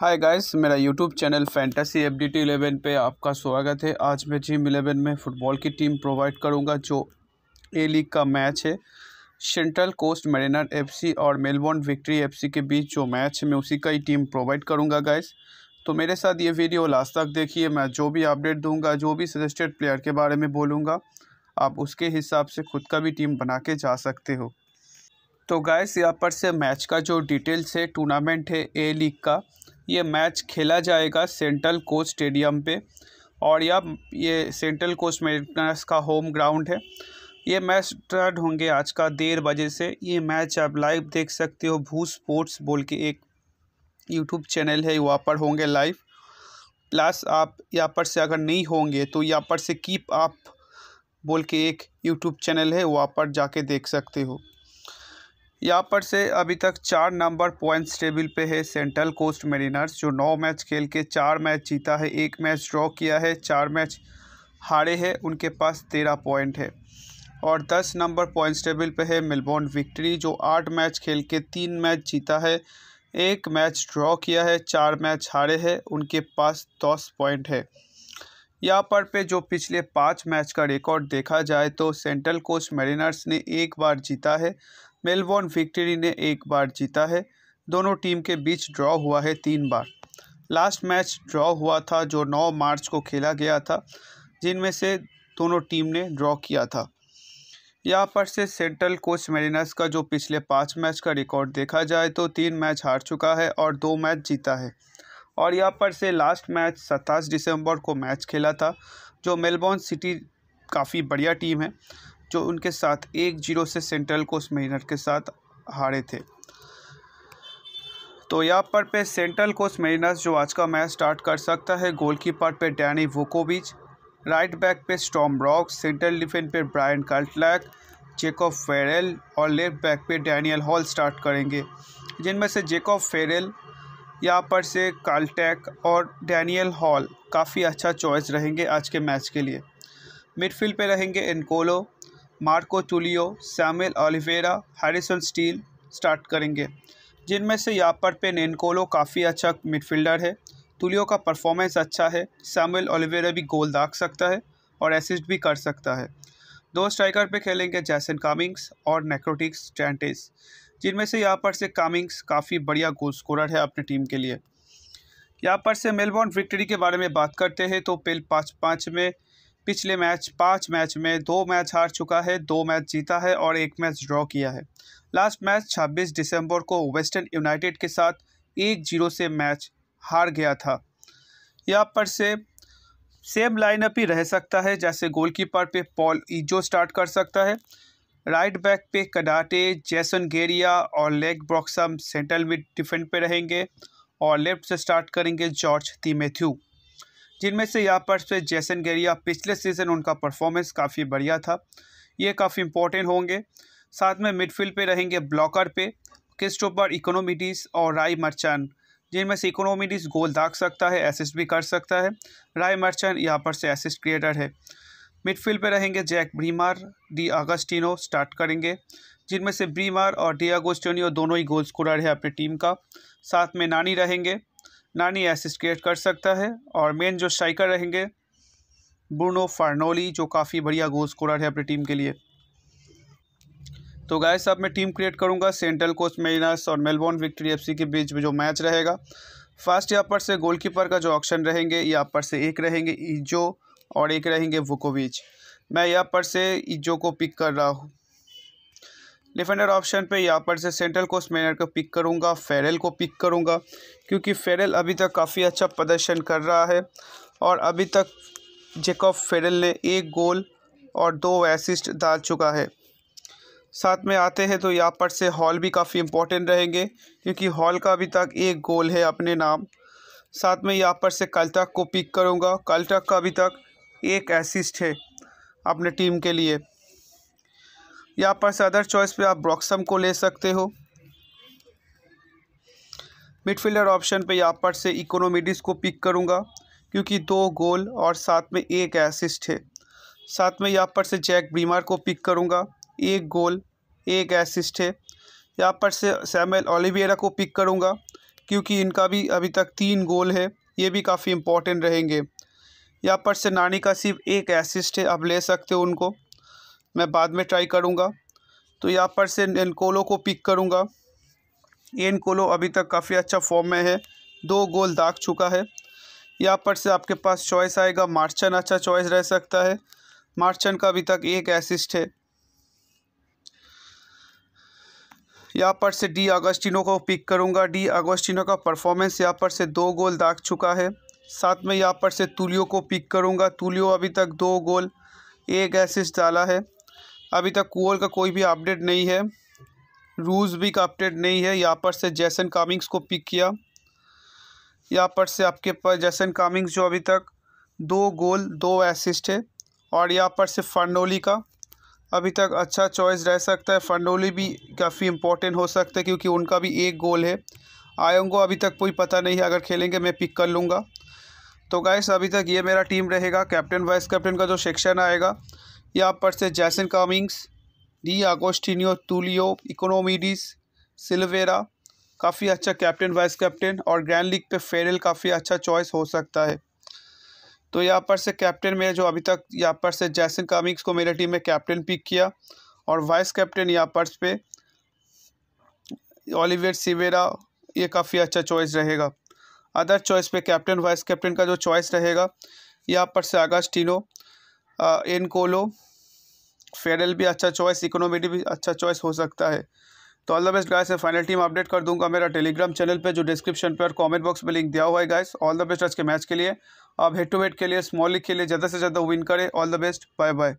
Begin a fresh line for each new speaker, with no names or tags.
हाय guys मेरा YouTube channel fantasy F D T eleven पर आपका स्वागत है आज मैं जिम इलेवन में फ़ुटबॉल की टीम प्रोवाइड करूंगा जो ए लीग का मैच है सेंट्रल कोस्ट मरीनर एफसी और मेलबॉर्न विक्ट्री एफसी के बीच जो मैच है मैं उसी का ही टीम प्रोवाइड करूंगा गाइस तो मेरे साथ ये वीडियो लास्ट तक देखिए मैं जो भी अपडेट दूँगा जो भी सजेस्टेड प्लेयर के बारे में बोलूँगा आप उसके हिसाब से खुद का भी टीम बना के जा सकते हो तो गाइस यहाँ पर से मैच का जो डिटेल्स है टूर्नामेंट है ए लीग का ये मैच खेला जाएगा सेंट्रल कोच स्टेडियम पे और यह ये सेंट्रल कोच मेरिनर्स का होम ग्राउंड है ये मैच स्टार्ट होंगे आज का डेढ़ बजे से ये मैच आप लाइव देख सकते हो भू स्पोर्ट्स बोल के एक यूट्यूब चैनल है वहाँ पर होंगे लाइव प्लस आप यहाँ पर से अगर नहीं होंगे तो यहाँ पर से कीप आप बोल के एक यूट्यूब चैनल है वहाँ पर जाके देख सकते हो यहाँ पर से अभी तक चार नंबर पॉइंट्स टेबल पे है सेंट्रल कोस्ट मेरीनर्स जो नौ मैच खेल के चार मैच जीता है एक मैच ड्रॉ किया है चार मैच हारे हैं उनके पास तेरह पॉइंट है और दस नंबर पॉइंट्स टेबल पे है मेलबोर्न विक्ट्री जो आठ मैच खेल के तीन मैच जीता है एक मैच ड्रॉ किया है चार मैच हारे है उनके पास दस पॉइंट है यहाँ पर पे जो पिछले पाँच मैच का रिकॉर्ड देखा जाए तो सेंट्रल कोस्ट मेरीनर्स ने एक बार जीता है मेलबॉर्न विक्ट्री ने एक बार जीता है दोनों टीम के बीच ड्रॉ हुआ है तीन बार लास्ट मैच ड्रॉ हुआ था जो 9 मार्च को खेला गया था जिनमें से दोनों टीम ने ड्रॉ किया था यहाँ पर से सेंट्रल कोच मेरिनस का जो पिछले पाँच मैच का रिकॉर्ड देखा जाए तो तीन मैच हार चुका है और दो मैच जीता है और यहाँ पर से लास्ट मैच सत्ताईस दिसंबर को मैच खेला था जो मेलबॉर्न सिटी काफ़ी बढ़िया टीम है जो उनके साथ एक जीरो से सेंट्रल कोस्ट मेरिनर के साथ हारे थे तो यहाँ पर पे सेंट्रल कोस्ट मेरिनर्स जो आज का मैच स्टार्ट कर सकता है गोलकीपर पे डैनी वोकोविच राइट बैक पे स्टॉम रॉक सेंट्रल डिफेंस पे ब्रायन कल्टलैक जेकॉब फेरेल और लेफ्ट बैक पे डैनियल हॉल स्टार्ट करेंगे जिनमें से जेकॉब फेरेल यहाँ पर से काल्टैक और डैनियल हॉल काफ़ी अच्छा चॉइस रहेंगे आज के मैच के लिए मिडफील्ड पे रहेंगे एनकोलो Marco Tulio Samuel Oliveira Harrison Steele start करेंगे जिनमें से यहाँ पर पे नेनकोलो काफ़ी अच्छा मिडफील्डर है तुलियो का परफॉर्मेंस अच्छा है सैमुअल ओलिवेरा भी गोल दाग सकता है और असिस्ट भी कर सकता है दो स्ट्राइकर पे खेलेंगे जैसन कामिंग्स और नेक्रोटिक्स चैंटेस जिनमें से यहाँ पर से कामिंग्स काफ़ी बढ़िया गोल स्कोरर है अपनी टीम के लिए यहाँ पर से मेलबॉर्न विक्ट्री के बारे में बात करते हैं तो पेल पाँच पाँच में पिछले मैच पाँच मैच में दो मैच हार चुका है दो मैच जीता है और एक मैच ड्रॉ किया है लास्ट मैच 26 दिसंबर को वेस्टर्न यूनाइटेड के साथ एक जीरो से मैच हार गया था यहाँ पर से सेम लाइनअप ही रह सकता है जैसे गोलकीपर पे पॉल ईजो स्टार्ट कर सकता है राइट बैक पे कडाटे जैसन गेरिया और Leigh Broxham central mid defend पे रहेंगे और लेफ्ट से स्टार्ट करेंगे जॉर्ज मैथ्यू जिनमें से यहाँ पर से जैसन गेरिया पिछले सीज़न उनका परफॉर्मेंस काफ़ी बढ़िया था ये काफ़ी इंपॉर्टेंट होंगे साथ में मिडफील्ड पे रहेंगे ब्लॉकर पे क्रिस्टोपर इकोनोमिटीज और राय मर्चन जिनमें से इकोनोमिटीज गोल दाग सकता है असिस्ट भी कर सकता है राय मर्चन यहाँ पर से असिस्ट क्रिएटर है मिडफील्ड पे रहेंगे Jack Brimmer D'Agostino start करेंगे जिनमें से ब्रीमार और डी अगोस्टिनो दोनों ही गोल स्कोरर है अपनी टीम का साथ में नानी रहेंगे नानी एसिस्ट क्रिएट कर सकता है और मेन जो स्ट्राइकर रहेंगे ब्रूनो फार्नोली जो काफ़ी बढ़िया गोल स्कोरर है अपनी टीम के लिए तो गाय साहब मैं टीम क्रिएट करूंगा सेंट्रल कोस्ट मेरिनर्स और मेलबोर्न विक्ट्री एफसी के बीच में जो मैच रहेगा फर्स्ट यहाँ पर से गोलकीपर का जो ऑप्शन रहेंगे यहाँ पर से एक रहेंगे इजो और एक रहेंगे वुकोविच मैं यहाँ पर से इजो को पिक कर रहा हूँ डिफेंडर ऑप्शन पे यहाँ पर से सेंट्रल कोस्ट मैनर को पिक करूँगा फेरल को पिक करूँगा क्योंकि फेरल अभी तक काफ़ी अच्छा प्रदर्शन कर रहा है और अभी तक जेकॉफ फेरल ने एक गोल और दो एसिस्ट डाल चुका है साथ में आते हैं तो यहाँ पर से हॉल भी काफ़ी इम्पोर्टेंट रहेंगे क्योंकि हॉल का अभी तक एक गोल है अपने नाम साथ में यहाँ पर से कलटक को पिक करूँगा कलटक का अभी तक एक एसिस्ट है अपने टीम के लिए यहाँ पर से अदर चॉइस पे आप ब्रॉक्सम को ले सकते हो मिडफील्डर ऑप्शन पे यहाँ पर से इकोनोमिडिस को पिक करूँगा क्योंकि दो गोल और साथ में एक एसिस्ट है साथ में यहाँ पर से जैक ब्रीमार को पिक करूँगा एक गोल एक एसिस्ट है यहाँ पर से सैमुअल ओलिवेरा को पिक करूँगा क्योंकि इनका भी अभी तक तीन गोल है ये भी काफ़ी इम्पोर्टेंट रहेंगे यहाँ पर से नानी का सिर्फ एक एसिस्ट है आप ले सकते हो उनको मैं बाद में ट्राई करूँगा तो यहाँ पर से एनकोलो को पिक करूँगा एन एनकोलो अभी तक काफ़ी अच्छा फॉर्म में है दो गोल दाग चुका है यहाँ पर से आपके पास चॉइस आएगा मार्चन अच्छा चॉइस रह सकता है मार्चन का अभी तक एक एसिस्ट है यहाँ पर से डी अगस्टिनो को पिक करूँगा डी अगस्टिनो का परफॉर्मेंस यहाँ पर से दो गोल दाग चुका है साथ में यहाँ पर से तुलियो को पिक करूँगा तुलियो अभी तक दो गोल एक एसिस्ट डाला है अभी तक कुअल का कोई भी अपडेट नहीं है रूज भी का अपडेट नहीं है यहाँ पर से जैसन कामिंग्स को पिक किया यहाँ पर से आपके पास जैसन कामिंग्स जो अभी तक दो गोल दो एसिस्ट है और यहाँ पर से फंडोली का अभी तक अच्छा चॉइस रह सकता है फंडोली भी काफ़ी इंपॉर्टेंट हो सकता है क्योंकि उनका भी एक गोल है आयोंगो अभी तक कोई पता नहीं है अगर खेलेंगे मैं पिक कर लूँगा तो गाइस अभी तक ये मेरा टीम रहेगा कैप्टन वाइस कैप्टन का जो सेक्शन आएगा यहाँ पर से Jason Cummings D'Agostino Tulio Ikonomidis Silvera काफ़ी अच्छा कैप्टन वाइस कैप्टन और ग्रैंड लीग पे फेरल काफ़ी अच्छा चॉइस हो सकता है तो यहाँ पर से कैप्टन में जो अभी तक यहाँ पर से जैसन कामिंग्स को मेरे टीम में कैप्टन पिक किया और वाइस कैप्टन यहाँ पर पे ओलिवेट सिवेरा ये काफ़ी अच्छा चॉइस रहेगा अदर चॉइस पे कैप्टन वाइस कैप्टन का जो चॉइस रहेगा यहाँ पर से आगास्टिनो एन कोलो फेडल भी अच्छा चॉइस इकोनोमेटी भी अच्छा चॉइस हो सकता है तो ऑल द बेस्ट गाइस मैं फाइनल टीम अपडेट कर दूंगा मेरा टेलीग्राम चैनल पे जो डिस्क्रिप्शन पे और कमेंट बॉक्स में लिंक दिया हुआ है गाइस ऑल द बेस्ट आज के मैच के लिए आप हेड टू हेड के लिए स्मॉल लीग के लिए ज़्यादा से ज़्यादा विन करें all the best bye bye